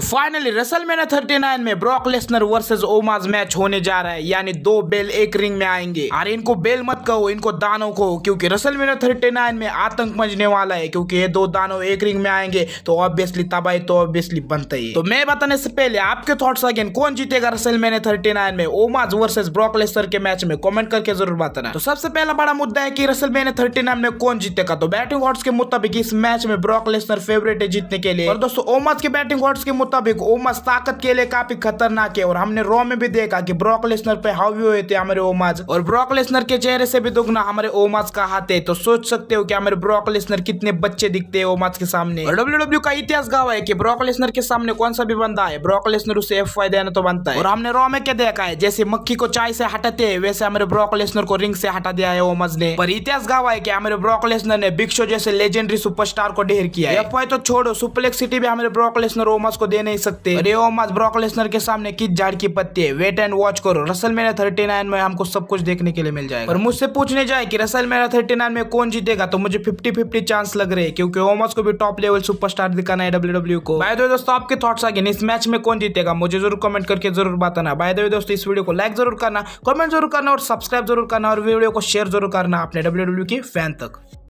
finally WrestleMania nine में Brock Lesnar versus Omos match होने जा रहा है यानी दो बेल एक रिंग में आएंगे और इनको बेल मत कहो इनको दानो कहो क्योंकि रसलमेना नाइन में आतंक मचने वाला है क्योंकि ये दो दानो एक रिंग में आएंगे तो ऑब्वियसली तबाही तो ऑब्वियसली बनता ही तो मैं बताने से पहले आपके थॉट्स अगेन कौन जीतेगा रसलमेना नाइन में ओमाज वर्सेज ब्रॉक लेसनर के मैच में कॉमेंट करके जरूर बताना तो सबसे पहला बड़ा मुद्दा है कि रसलमेना नाइन में कौन जीतेगा तो बैटिंग हॉट्स के मुताबिक इस मैच में ब्रॉक लेसनर फेवरेट है जीतने के लिए और दोस्तों ओमाज के बैटिंग हॉट्स के मुताबिक ओमस ताकत के लिए काफी खतरनाक है और हमने रॉ में भी देखा कि ब्रॉक लेसनर पे हावी हुए थे हमारे ओमाज और ब्रॉक लेसनर के चेहरे से भी दुगना हमारे ओमाज का हाथ है तो सोच सकते हो कि हमारे ब्रॉक लेसनर कितने बच्चे दिखते हैं ओमाज के सामने डब्ल्यू डब्ल्यू का इतिहास गवाह है की ब्रॉक लेसनर के सामने कौन सा भी बंदा है ब्रॉक लेसनर उसे एफ वाई देना तो बनता है और हमने रॉ में क्या देखा है जैसे मक्खी को चाय से हटाते है वैसे हमारे ब्रॉक लेसनर को रिंग से हटा दिया है ओमज ने पर इतिहास गवाह है की हमारे ब्रॉक लेसनर ने बिग शो जैसे लेजेंडरी सुपरस्टार को ढेर किया एफ तो छोड़ो सुपलेक्सिटी भी हमारे ब्रॉक लेसनर ओमज को दे नहीं सकते अरे ओ मत ब्रॉक लेसनर के सामने किस झाड़ की पत्ती है वेट एंड वॉच करो रसल मेरा थर्टी नाइन में हमको सब कुछ देखने के लिए मिल जाएगा और मुझसे पूछने जाए कि रसल मेरा थर्टी नाइन में कौन जीतेगा तो मुझे फिफ्टी फिफ्टी चांस लग रहे क्योंकि ओमस को भी टॉप लेवल सुपर स्टार दिखाना है डब्ल्यू डब्ल्यू e को बाय दोस्तों आपके थॉट्स आगे इस मैच में कौन जीतेगा मुझे जरूर कमेंट करके जरूर बताना बाय दोस्तों इस वीडियो को लाइक जरूर करना कमेंट जरूर करना और सब्सक्राइब जरूर करना और वीडियो को शेयर जरूर करना अपने डब्ल्यू e की फैन तक